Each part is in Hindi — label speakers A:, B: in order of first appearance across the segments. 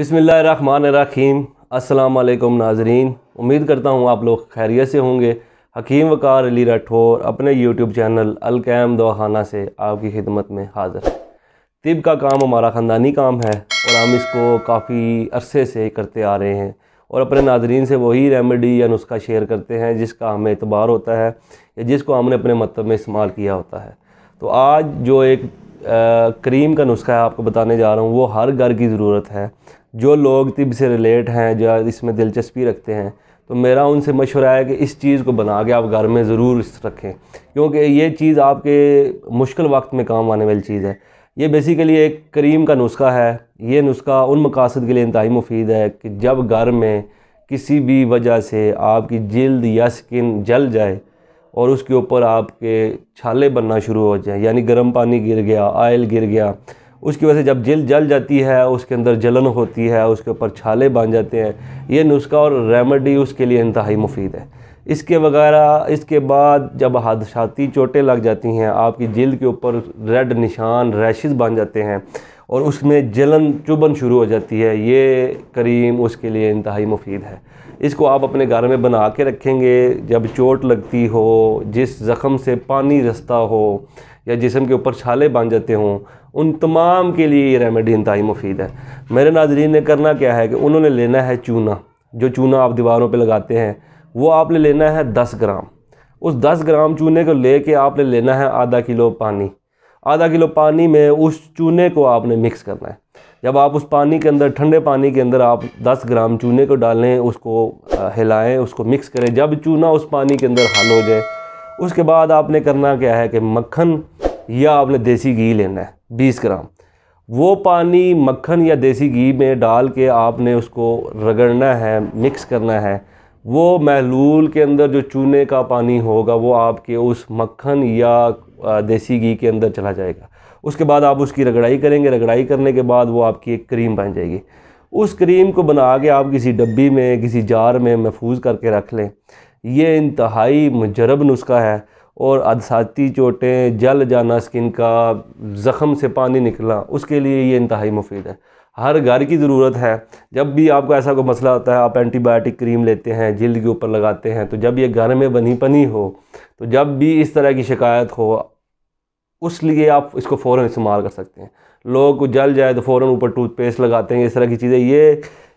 A: बसमीम असलकम नाजरीन उम्मीद करता हूँ आप लोग खैरियत से होंगे हकीम वकार अली राठौर अपने यूट्यूब चैनल अलकैम दवाखाना से आपकी खिदमत में हाज़िर तिब का काम हमारा ख़ानदानी काम है और हम इसको काफ़ी अरसे से करते आ रहे हैं और अपने नाजरीन से वही रेमेडी या नुस्खा शेयर करते हैं जिसका हमें एतबार होता है या जिसको हमने अपने मतलब में इस्तेमाल किया होता है तो आज जो एक क्रीम का नुस्खा है आपको बताने जा रहा हूँ वो हर घर की ज़रूरत है जो लोग तिब से रिलेट हैं जो इसमें दिलचस्पी रखते हैं तो मेरा उनसे मशवरा है कि इस चीज़ को बना के आप घर में ज़रूर रखें क्योंकि ये चीज़ आपके मुश्किल वक्त में काम आने वाली चीज़ है ये बेसिकली एक करीम का नुस्खा है ये नुस्खा उन मकासद के लिए इंतहाई मुफीद है कि जब घर में किसी भी वजह से आपकी जल्द या स्किन जल जाए और उसके ऊपर आपके छाले बनना शुरू हो जाए यानी गर्म पानी गिर गया आयल गिर गया उसकी वजह से जब जल जल जाती है उसके अंदर जलन होती है उसके ऊपर छाले बन जाते हैं ये नुस्खा और रेमेडी उसके लिए इंतहाई मुफीद है इसके वगैरह इसके बाद जब हादसाती चोटें लग जाती हैं आपकी जल्द के ऊपर रेड निशान रैशेज़ बन जाते हैं और उसमें जलन चुभन शुरू हो जाती है ये करीम उसके लिए इंतहाई मुफीद है इसको आप अपने घर में बना के रखेंगे जब चोट लगती हो जिस ज़ख़म से पानी रसता हो या जिसम के ऊपर छाले बन जाते हों उन तमाम के लिए ये रेमेडी इंतहाई मुफीद है मेरे नाजरीन ने करना क्या है कि उन्होंने लेना है चूना जो चूना आप दीवारों पर लगाते हैं वो आपने लेना है दस ग्राम उस दस ग्राम चूने को ले कर आपने लेना है आधा किलो पानी आधा किलो पानी में उस चूने को आपने मिक्स करना है जब आप उस पानी के अंदर ठंडे पानी के अंदर आप 10 ग्राम चूने को डालें उसको हिलाएं उसको मिक्स करें जब चूना उस पानी के अंदर हल हो जाए उसके बाद आपने करना क्या है कि मक्खन या आपने देसी घी लेना है 20 ग्राम वो पानी मक्खन या देसी घी में डाल के आपने उसको रगड़ना है मिक्स करना है वो महलूल के अंदर जो चूने का पानी होगा वो आपके उस मक्खन या देसी घी के अंदर चला जाएगा उसके बाद आप उसकी रगड़ाई करेंगे रगड़ाई करने के बाद वो आपकी एक क्रीम बन जाएगी उस क्रीम को बना के आप किसी डब्बी में किसी जार में महफूज करके रख लें ये इंतहाई मुजरब नुस्खा है और अदसाती चोटें जल जाना स्किन का ज़ख़म से पानी निकलना उसके लिए ये इंतहाई मुफीद है हर घर की ज़रूरत है जब भी आपको ऐसा कोई मसला होता है आप एंटीबायोटिक क्रीम लेते हैं जल्द के ऊपर लगाते हैं तो जब ये घर में बनी पनी हो तो जब भी इस तरह की शिकायत हो उस लिए आप इसको फ़ौर इस्तेमाल कर सकते हैं लोग को जल जाए तो फ़ौर ऊपर टूथपेस्ट लगाते हैं इस तरह की चीज़ें ये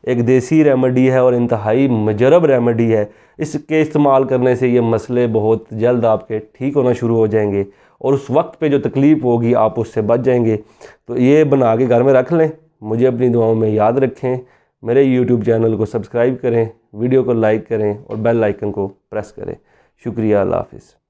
A: एक देसी रेमेडी है और इंतहाई मजरब रेमेडी है इसके इस्तेमाल करने से ये मसले बहुत जल्द आपके ठीक होना शुरू हो जाएंगे और उस वक्त पे जो तकलीफ़ होगी आप उससे बच जाएंगे तो ये बना के घर में रख लें मुझे अपनी दुआओं में याद रखें मेरे यूट्यूब चैनल को सब्सक्राइब करें वीडियो को लाइक करें और बेल आइकन को प्रेस करें शुक्रिया अल्लाह हाफिज़